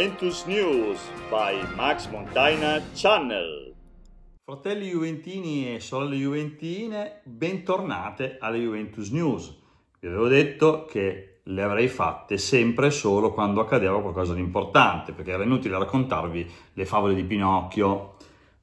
Juventus News by Max Montaina Channel. Fratelli Juventini e sorelle Juventine, bentornate alle Juventus News. Vi avevo detto che le avrei fatte sempre e solo quando accadeva qualcosa di importante, perché era inutile raccontarvi le favole di Pinocchio.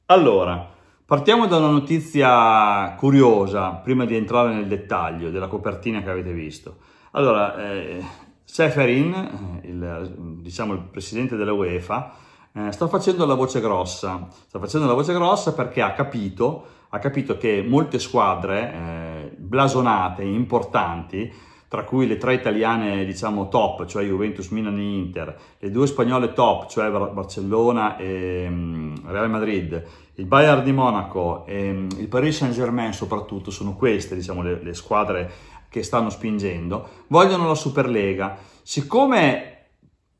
Allora, partiamo da una notizia curiosa, prima di entrare nel dettaglio della copertina che avete visto. Allora, eh, Seferin, il diciamo il presidente della UEFA, eh, sta facendo la voce grossa, sta facendo la voce grossa perché ha capito, ha capito che molte squadre eh, blasonate, importanti, tra cui le tre italiane diciamo top, cioè Juventus, Milan e Inter, le due spagnole top, cioè Barcellona e mm, Real Madrid, il Bayern di Monaco e mm, il Paris Saint Germain soprattutto, sono queste diciamo le, le squadre che stanno spingendo, vogliono la Superlega. Siccome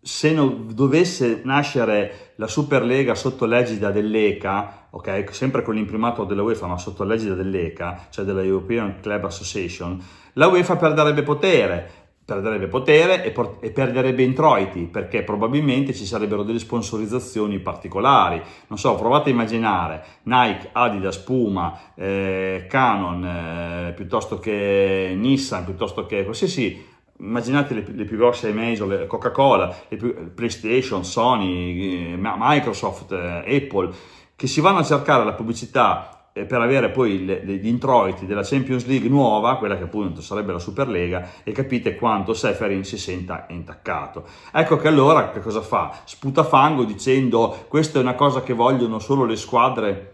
se non dovesse nascere la Superlega sotto l'egida dell'ECA, okay, sempre con l'imprimato della UEFA, ma sotto l'egida dell'ECA, cioè della European Club Association, la UEFA perderebbe potere, perderebbe potere e, por- e, perderebbe introiti, perché probabilmente ci sarebbero delle sponsorizzazioni particolari. Non so, provate a immaginare Nike, Adidas, Puma, eh, Canon, eh, piuttosto che Nissan, piuttosto che qualsiasi immaginate le, le, più grosse major, Coca-Cola, PlayStation, Sony, eh, Microsoft, eh, Apple, che si vanno a cercare la pubblicità eh, per avere poi le, gli introiti della Champions League nuova, quella che appunto sarebbe la Superlega, e capite quanto Seferin si senta intaccato. Ecco che allora che cosa fa? Sputa fango dicendo questa è una cosa che vogliono solo le squadre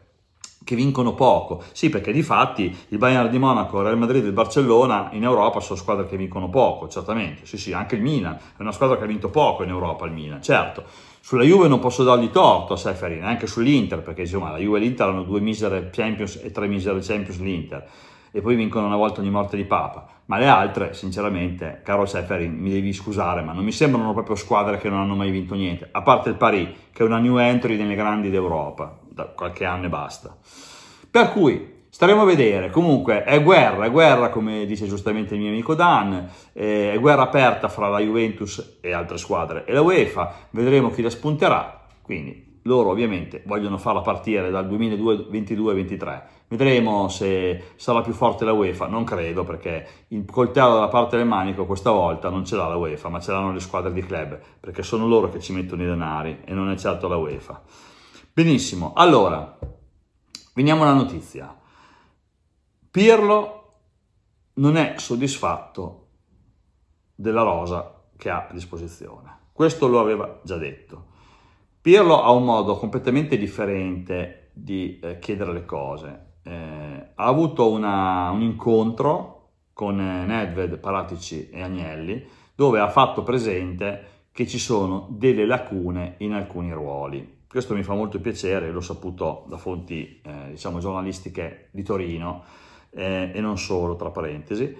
che vincono poco. Sì, perché di fatti il Bayern di Monaco, il Real Madrid e il Barcellona in Europa sono squadre che vincono poco, certamente. Sì, sì, anche il Milan è una squadra che ha vinto poco in Europa, il Milan, certo. Sulla Juve non posso dargli torto a Seferin, anche sull'Inter, perché insomma la Juve e l'Inter hanno due misere Champions e tre misere Champions l'Inter e poi vincono una volta ogni morte di Papa. Ma le altre, sinceramente, caro Seferin, mi devi scusare, ma non mi sembrano proprio squadre che non hanno mai vinto niente, a parte il Paris, che è una new entry nelle grandi d'Europa da qualche anno e basta. Per cui staremo a vedere, comunque è guerra, è guerra come dice giustamente il mio amico Dan, eh, è guerra aperta fra la Juventus e altre squadre e la UEFA, vedremo chi la spunterà, quindi loro ovviamente vogliono farla partire dal 2022-23, vedremo se sarà più forte la UEFA, non credo perché il coltello dalla parte del manico questa volta non ce l'ha la UEFA ma ce l'hanno le squadre di club perché sono loro che ci mettono i denari e non è certo la UEFA. Benissimo, allora, veniamo alla notizia. Pirlo non è soddisfatto della rosa che ha a disposizione. Questo lo aveva già detto. Pirlo ha un modo completamente differente di eh, chiedere le cose. Eh, ha avuto una, un incontro con eh, Nedved, Paratici e Agnelli dove ha fatto presente che ci sono delle lacune in alcuni ruoli questo mi fa molto piacere, l'ho saputo da fonti eh, diciamo, giornalistiche di Torino eh, e non solo, tra parentesi.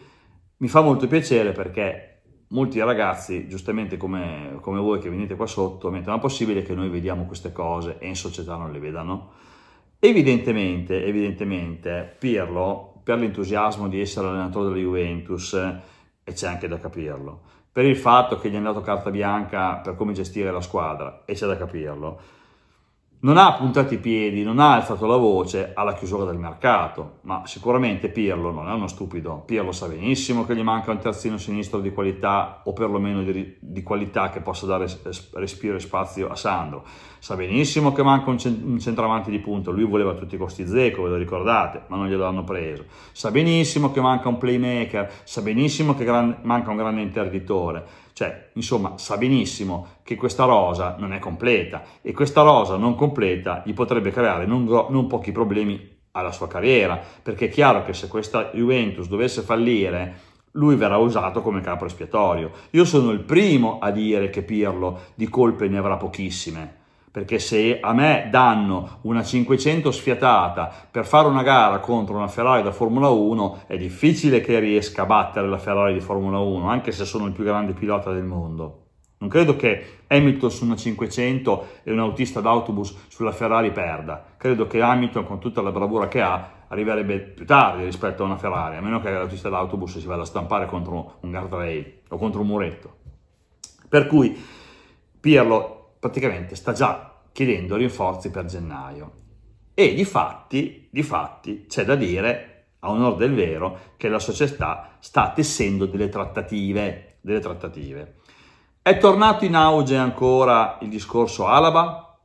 Mi fa molto piacere perché molti ragazzi, giustamente come, come voi che venite qua sotto, mi dicono, ma è possibile che noi vediamo queste cose e in società non le vedano? Evidentemente, evidentemente, Pirlo, per l'entusiasmo di essere allenatore della Juventus, e c'è anche da capirlo, per il fatto che gli è andato carta bianca per come gestire la squadra, e c'è da capirlo, non ha puntato i piedi, non ha alzato la voce alla chiusura del mercato, ma sicuramente Pirlo non è uno stupido. Pirlo sa benissimo che gli manca un terzino sinistro di qualità o perlomeno di, di qualità che possa dare respiro e spazio a Sandro. Sa benissimo che manca un, centravanti di punto, lui voleva tutti i costi zecco, ve lo ricordate, ma non glielo hanno preso. Sa benissimo che manca un playmaker, sa benissimo che manca un grande interditore cioè, insomma, sa benissimo che questa rosa non è completa e questa rosa non completa gli potrebbe creare non, non pochi problemi alla sua carriera, perché è chiaro che se questa Juventus dovesse fallire, lui verrà usato come capo espiatorio. Io sono il primo a dire che Pirlo di colpe ne avrà pochissime, perché se a me danno una 500 sfiatata per fare una gara contro una Ferrari da Formula 1 è difficile che riesca a battere la Ferrari di Formula 1 anche se sono il più grande pilota del mondo non credo che Hamilton su una 500 e un autista d'autobus sulla Ferrari perda credo che Hamilton con tutta la bravura che ha arriverebbe più tardi rispetto a una Ferrari a meno che l'autista d'autobus si vada a stampare contro un guardrail o contro un muretto per cui Pirlo praticamente sta già chiedendo rinforzi per gennaio. E di fatti, di fatti c'è da dire, a onore del vero, che la società sta tessendo delle trattative, delle trattative. È tornato in auge ancora il discorso Alaba?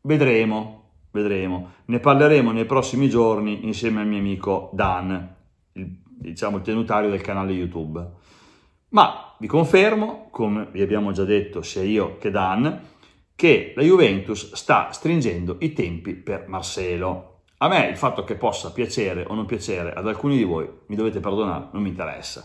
Vedremo, vedremo. Ne parleremo nei prossimi giorni insieme al mio amico Dan, il, diciamo il tenutario del canale YouTube. Ma vi confermo, come vi abbiamo già detto sia io che Dan, che la Juventus sta stringendo i tempi per Marcelo. A me il fatto che possa piacere o non piacere ad alcuni di voi, mi dovete perdonare, non mi interessa.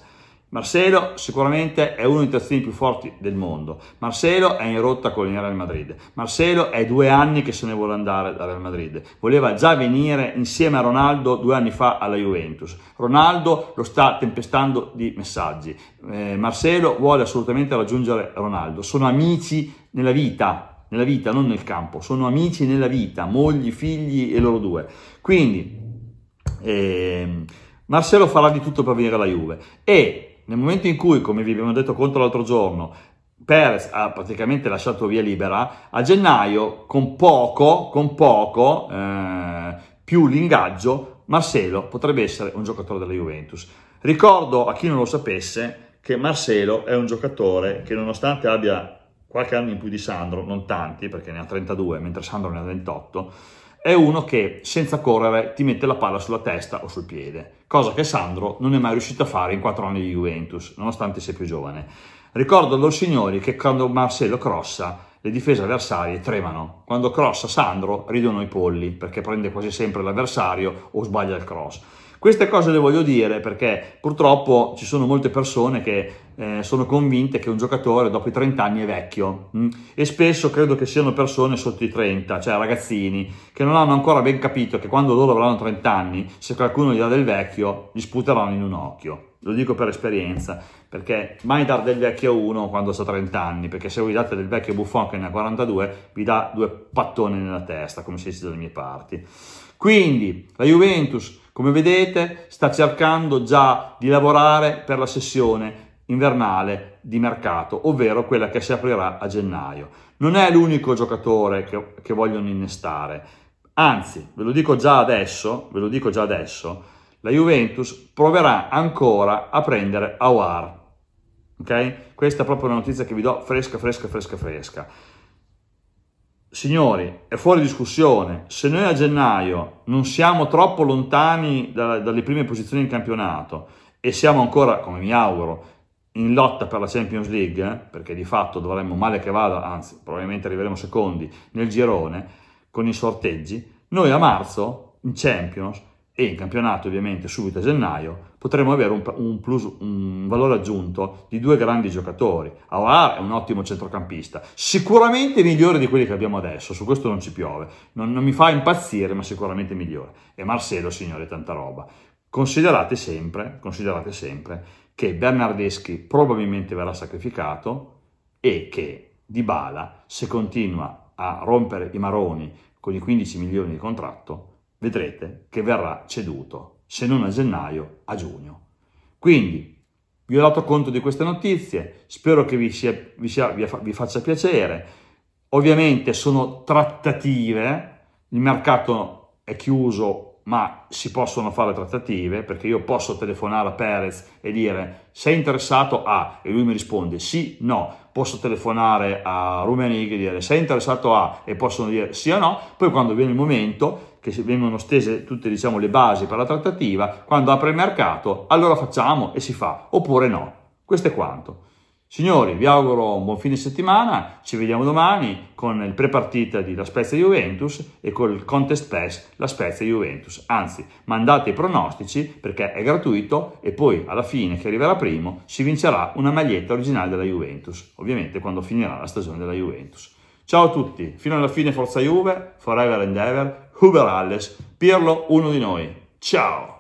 Marcelo sicuramente è uno dei terzini più forti del mondo. Marcelo è in rotta con il Real Madrid. Marcelo è due anni che se ne vuole andare dal Real Madrid. Voleva già venire insieme a Ronaldo due anni fa alla Juventus. Ronaldo lo sta tempestando di messaggi. Eh, Marcelo vuole assolutamente raggiungere Ronaldo. Sono amici nella vita, nella vita, non nel campo, sono amici nella vita, mogli, figli e loro due. Quindi eh, Marcello farà di tutto per venire alla Juve e nel momento in cui, come vi abbiamo detto contro l'altro giorno, Perez ha praticamente lasciato via libera, a gennaio con poco, con poco eh, più l'ingaggio, Marcelo potrebbe essere un giocatore della Juventus. Ricordo a chi non lo sapesse che Marcelo è un giocatore che nonostante abbia qualche anno in più di Sandro, non tanti perché ne ha 32 mentre Sandro ne ha 28, è uno che senza correre ti mette la palla sulla testa o sul piede, cosa che Sandro non è mai riuscito a fare in 4 anni di Juventus, nonostante sia più giovane. Ricordo loro signori che quando Marcello crossa le difese avversarie tremano, quando crossa Sandro ridono i polli perché prende quasi sempre l'avversario o sbaglia il cross. Queste cose le voglio dire perché purtroppo ci sono molte persone che eh, sono convinte che un giocatore dopo i 30 anni è vecchio mh? Mm? e spesso credo che siano persone sotto i 30, cioè ragazzini, che non hanno ancora ben capito che quando loro avranno 30 anni, se qualcuno gli dà del vecchio, gli sputeranno in un occhio. Lo dico per esperienza, perché mai dar del vecchio a uno quando sta 30 anni, perché se voi date del vecchio buffon che ne ha 42, vi dà due pattoni nella testa, come si dice dalle mie parti. Quindi la Juventus come vedete sta cercando già di lavorare per la sessione invernale di mercato, ovvero quella che si aprirà a gennaio. Non è l'unico giocatore che, che vogliono innestare, anzi, ve lo dico già adesso, ve lo dico già adesso, la Juventus proverà ancora a prendere Awar. Ok? Questa è proprio una notizia che vi do fresca, fresca, fresca, fresca signori, è fuori discussione, se noi a gennaio non siamo troppo lontani da, dalle prime posizioni in campionato e siamo ancora, come mi auguro, in lotta per la Champions League, eh, perché di fatto dovremmo male che vada, anzi probabilmente arriveremo secondi nel girone con i sorteggi, noi a marzo in Champions e in campionato ovviamente subito a gennaio potremo avere un, un, plus, un valore aggiunto di due grandi giocatori. Awar è un ottimo centrocampista, sicuramente migliore di quelli che abbiamo adesso, su questo non ci piove, non, non mi fa impazzire ma sicuramente migliore. E Marcelo, signore, tanta roba. Considerate sempre, considerate sempre che Bernardeschi probabilmente verrà sacrificato e che Dybala, se continua a rompere i maroni con i 15 milioni di contratto, vedrete che verrà ceduto, se non a gennaio, a giugno. Quindi vi ho dato conto di queste notizie, spero che vi, sia, vi, sia, vi faccia piacere. Ovviamente sono trattative, il mercato è chiuso ma si possono fare trattative perché io posso telefonare a Perez e dire sei interessato a e lui mi risponde sì, no, posso telefonare a Rumenig e dire sei interessato a e possono dire sì o no, poi quando viene il momento che vengono stese tutte diciamo, le basi per la trattativa, quando apre il mercato allora facciamo e si fa oppure no, questo è quanto. Signori, vi auguro un buon fine settimana, ci vediamo domani con il prepartita di La Spezia Juventus e col contest pass La Spezia Juventus. Anzi, mandate i pronostici perché è gratuito e poi alla fine, che arriverà primo, si vincerà una maglietta originale della Juventus, ovviamente quando finirà la stagione della Juventus. Ciao a tutti, fino alla fine Forza Juve, Forever and Ever, Uber Alles, Pirlo uno di noi. Ciao!